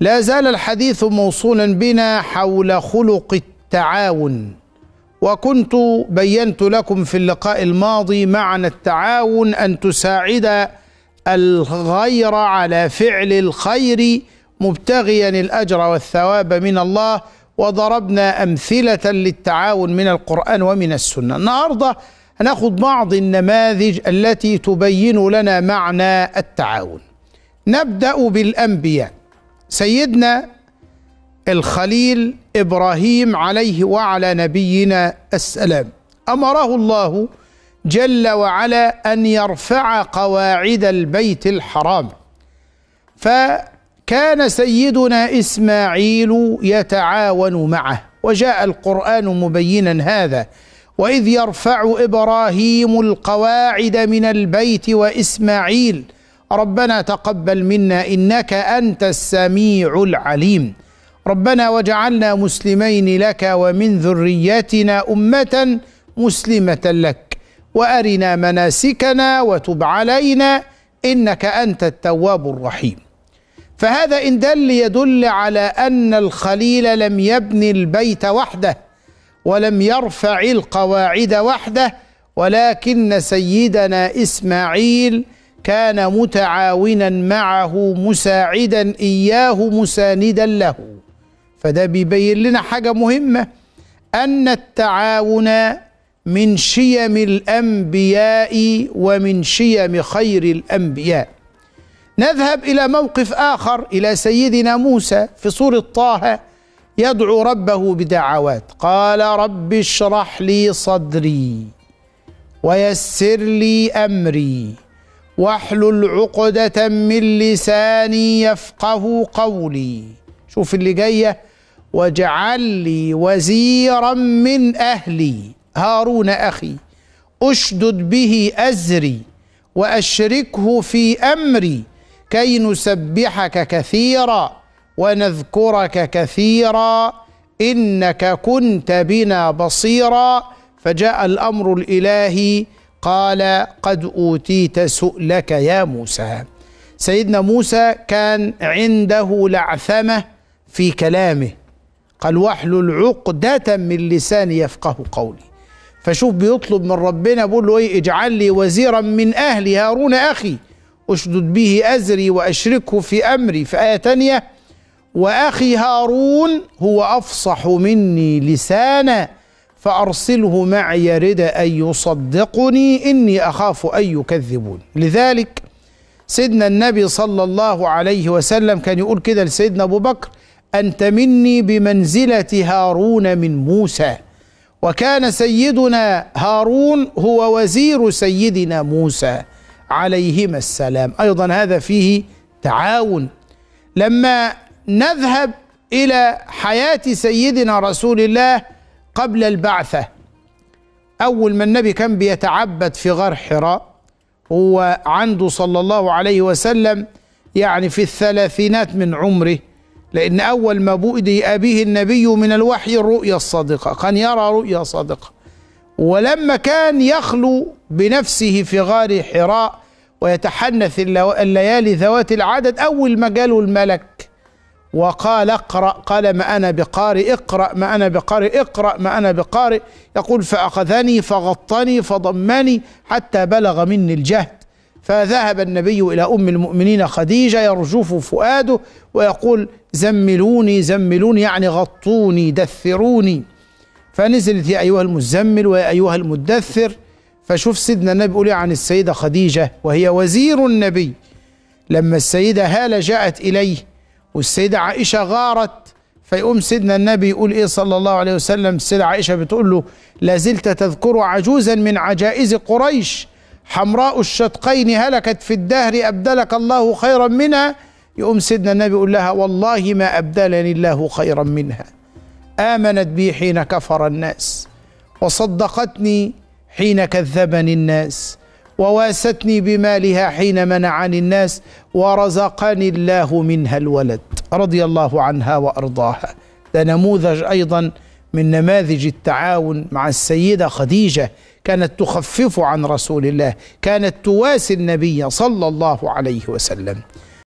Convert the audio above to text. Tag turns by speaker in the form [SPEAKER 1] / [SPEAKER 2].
[SPEAKER 1] لا زال الحديث موصولا بنا حول خلق التعاون وكنت بينت لكم في اللقاء الماضي معنى التعاون ان تساعد الغير على فعل الخير مبتغيا الاجر والثواب من الله وضربنا امثله للتعاون من القران ومن السنه النهارده هناخد بعض النماذج التي تبين لنا معنى التعاون نبدا بالانبياء سيدنا الخليل ابراهيم عليه وعلى نبينا السلام امره الله جل وعلا ان يرفع قواعد البيت الحرام فكان سيدنا اسماعيل يتعاون معه وجاء القران مبينا هذا واذ يرفع ابراهيم القواعد من البيت واسماعيل ربنا تقبل منا انك انت السميع العليم ربنا وجعلنا مسلمين لك ومن ذريتنا امه مسلمه لك وارنا مناسكنا وتب علينا انك انت التواب الرحيم فهذا ان دل يدل على ان الخليل لم يبني البيت وحده ولم يرفع القواعد وحده ولكن سيدنا اسماعيل كان متعاونا معه مساعدا إياه مساندا له فده بيبين لنا حاجة مهمة أن التعاون من شيم الأنبياء ومن شيم خير الأنبياء نذهب إلى موقف آخر إلى سيدنا موسى في سورة طه يدعو ربه بدعوات قال رب اشرح لي صدري ويسر لي أمري واحلل عقدة من لساني يفقه قولي شوف اللي جاية واجعل لي وزيرا من أهلي هارون أخي أشدد به أزري وأشركه في أمري كي نسبحك كثيرا ونذكرك كثيرا إنك كنت بنا بصيرا فجاء الأمر الإلهي قال قد اوتيت سؤلك يا موسى سيدنا موسى كان عنده لعثمه في كلامه قال واحلل عقده من لساني يفقه قولي فشوف بيطلب من ربنا بيقول له ايه اجعل لي وزيرا من اهلي هارون اخي اشدد به ازري واشركه في امري في ايه ثانيه واخي هارون هو افصح مني لسانا فأرسله معي يرد أن يصدقني إني أخاف أن يكذبون لذلك سيدنا النبي صلى الله عليه وسلم كان يقول كده لسيدنا أبو بكر أنت مني بمنزلة هارون من موسى وكان سيدنا هارون هو وزير سيدنا موسى عليهما السلام أيضا هذا فيه تعاون لما نذهب إلى حياة سيدنا رسول الله قبل البعثة أول ما النبي كان بيتعبد في غار حراء هو عنده صلى الله عليه وسلم يعني في الثلاثينات من عمره لأن أول ما بؤدي أبيه النبي من الوحي الرؤيا الصادقة كان يرى رؤيا صادقة ولما كان يخلو بنفسه في غار حراء ويتحنث الليالي ذوات العدد أول ما جاله الملك وقال اقرأ قال ما أنا بقارئ اقرأ ما أنا بقارئ اقرأ ما أنا بقارئ يقول فأخذني فغطني فضمني حتى بلغ مني الجهد فذهب النبي إلى أم المؤمنين خديجة يرجف فؤاده ويقول زملوني زملوني يعني غطوني دثروني فنزلت يا أيها المزمل ويا أيها المدثر فشوف سيدنا النبي يقول إيه عن السيدة خديجة وهي وزير النبي لما السيدة هالة جاءت إليه والسيدة عائشة غارت فيقوم سيدنا النبي يقول ايه صلى الله عليه وسلم السيدة عائشة بتقول له لازلت تذكر عجوزا من عجائز قريش حمراء الشدقين هلكت في الدهر أبدلك الله خيرا منها يقوم سيدنا النبي يقول لها والله ما أبدلني الله خيرا منها آمنت بي حين كفر الناس وصدقتني حين كذبني الناس وواستني بمالها حين منعني الناس ورزقني الله منها الولد رضي الله عنها وارضاها ده نموذج ايضا من نماذج التعاون مع السيده خديجه كانت تخفف عن رسول الله كانت تواسي النبي صلى الله عليه وسلم